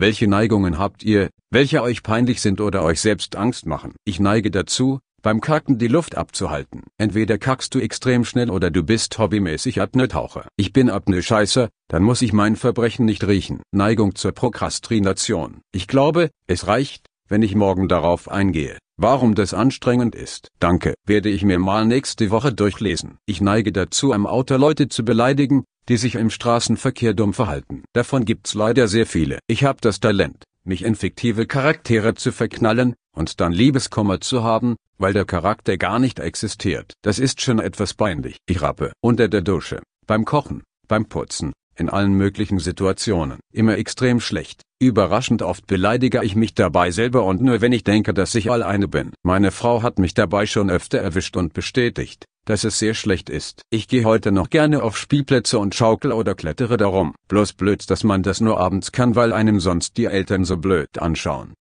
Welche Neigungen habt ihr, welche euch peinlich sind oder euch selbst Angst machen? Ich neige dazu, beim Kacken die Luft abzuhalten. Entweder kackst du extrem schnell oder du bist hobbymäßig Apnoe-Taucher. Ich bin Apnoe-Scheißer, dann muss ich mein Verbrechen nicht riechen. Neigung zur Prokrastination. Ich glaube, es reicht, wenn ich morgen darauf eingehe. Warum das anstrengend ist, danke, werde ich mir mal nächste Woche durchlesen. Ich neige dazu, am Auto Leute zu beleidigen, die sich im Straßenverkehr dumm verhalten. Davon gibt's leider sehr viele. Ich habe das Talent, mich in fiktive Charaktere zu verknallen und dann Liebeskummer zu haben, weil der Charakter gar nicht existiert. Das ist schon etwas peinlich. Ich rappe unter der Dusche, beim Kochen, beim Putzen, in allen möglichen Situationen, immer extrem schlecht. Überraschend oft beleidige ich mich dabei selber und nur wenn ich denke, dass ich alleine bin. Meine Frau hat mich dabei schon öfter erwischt und bestätigt, dass es sehr schlecht ist. Ich gehe heute noch gerne auf Spielplätze und schaukel oder klettere darum. Bloß blöd, dass man das nur abends kann, weil einem sonst die Eltern so blöd anschauen.